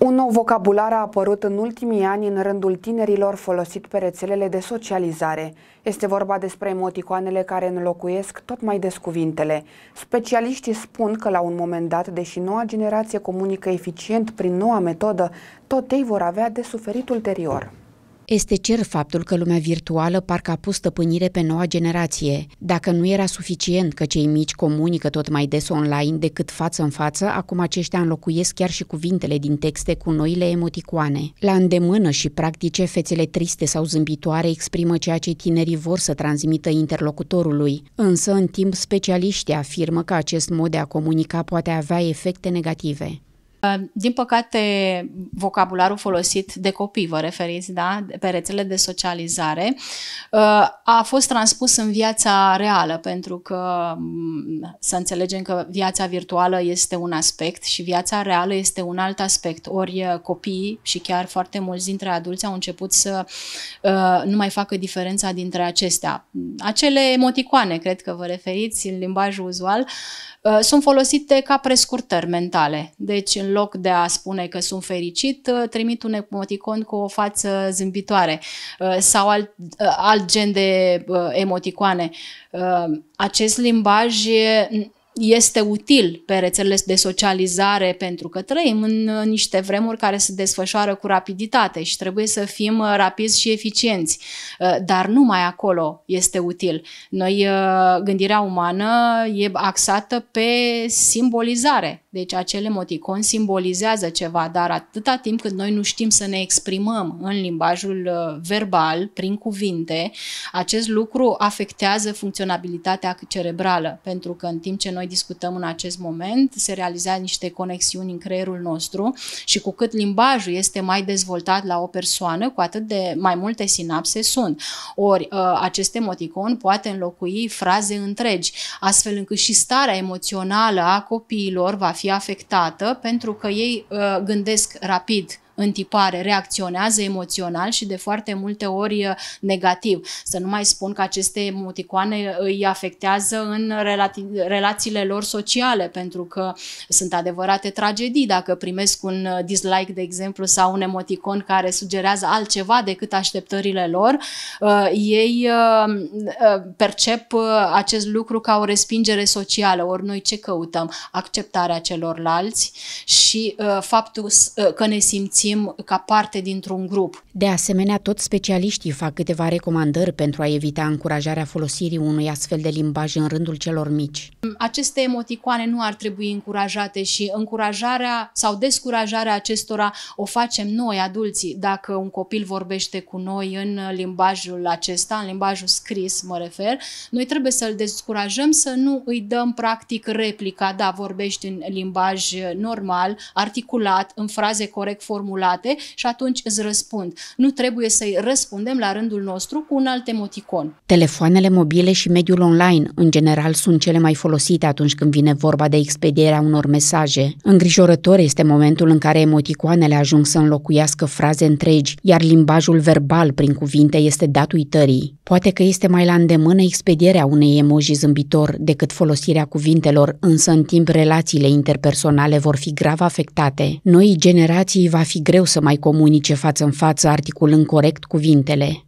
Un nou vocabular a apărut în ultimii ani în rândul tinerilor folosit pe rețelele de socializare. Este vorba despre emoticoanele care înlocuiesc tot mai des cuvintele. Specialiștii spun că la un moment dat, deși noua generație comunică eficient prin noua metodă, tot ei vor avea de suferit ulterior. Este cer faptul că lumea virtuală parcă a pus stăpânire pe noua generație. Dacă nu era suficient că cei mici comunică tot mai des online decât față în față, acum aceștia înlocuiesc chiar și cuvintele din texte cu noile emoticoane. La îndemână și practice, fețele triste sau zâmbitoare exprimă ceea ce tinerii vor să transmită interlocutorului. Însă, în timp, specialiștii afirmă că acest mod de a comunica poate avea efecte negative. Ehm, din păcate, vocabularul folosit de copii, vă referiți, da, pe rețele de socializare, ehm, a fost transpus în viața reală, pentru că mm, să înțelegem că viața virtuală este un aspect și viața reală este un alt aspect. Ori eh, copiii și chiar foarte mulți dintre adulți au început să eh, nu mai facă diferența dintre acestea. Acele emoticoane, cred că vă referiți, în limbajul uzual, eh, sunt folosite ca prescurtări mentale. Deci, în loc de a spune că sunt fericit, uh, trimit un emoticon cu o față zâmbitoare uh, sau alt, uh, alt gen de emoticoane. Acest limbaj este util pe rețelele de socializare pentru că trăim în niște vremuri care se desfășoară cu rapiditate și trebuie să fim rapizi și eficienți, dar numai acolo este util. Noi, gândirea umană e axată pe simbolizare, deci acel emoticon simbolizează ceva, dar atâta timp cât noi nu știm să ne exprimăm în limbajul uh, verbal, prin cuvinte, acest lucru afectează funcționabilitatea cerebrală, pentru că în timp ce noi discutăm în acest moment, se realizează niște conexiuni în creierul nostru și cu cât limbajul este mai dezvoltat la o persoană, cu atât de mai multe sinapse sunt. Ori uh, acest emoticon poate înlocui fraze întregi, astfel încât și starea emoțională a copiilor va fi afectată pentru că ei uh, gândesc rapid în tipare, reacționează emoțional și de foarte multe ori uh, negativ. Să nu mai spun că aceste emoticoane uh, îi afectează în relati- relațiile lor sociale, pentru că sunt adevărate tragedii dacă primesc un uh, dislike, de exemplu, sau un emoticon care sugerează altceva decât așteptările lor. ei percep acest lucru ca o respingere socială, ori noi ce căutăm? Acceptarea celorlalți și faptul că ne simțim simțim ca parte dintr-un grup. De asemenea, toți specialiștii fac câteva recomandări pentru a evita încurajarea folosirii unui astfel de limbaj în rândul celor mici. Aceste emoticoane nu ar trebui încurajate și încurajarea sau descurajarea acestora o facem noi, adulții, dacă un copil vorbește cu noi în limbajul acesta, în limbajul scris, mă refer, noi trebuie să-l descurajăm să nu îi dăm practic replica, da, vorbești în limbaj normal, articulat, în fraze corect formulate, formulate și atunci îți răspund. Nu trebuie să-i răspundem la rândul nostru cu un alt emoticon. Telefoanele mobile și mediul online, în general, sunt cele mai folosite atunci când vine vorba de expedierea unor mesaje. Îngrijorător este momentul în care emoticoanele ajung să înlocuiască fraze întregi, iar limbajul verbal prin cuvinte este dat uitării. Poate că este mai la îndemână expedierea unei emoji zâmbitor decât folosirea cuvintelor, însă în timp relațiile interpersonale vor fi grav afectate. Noi generații va fi greu să mai comunice față în față articulând corect cuvintele.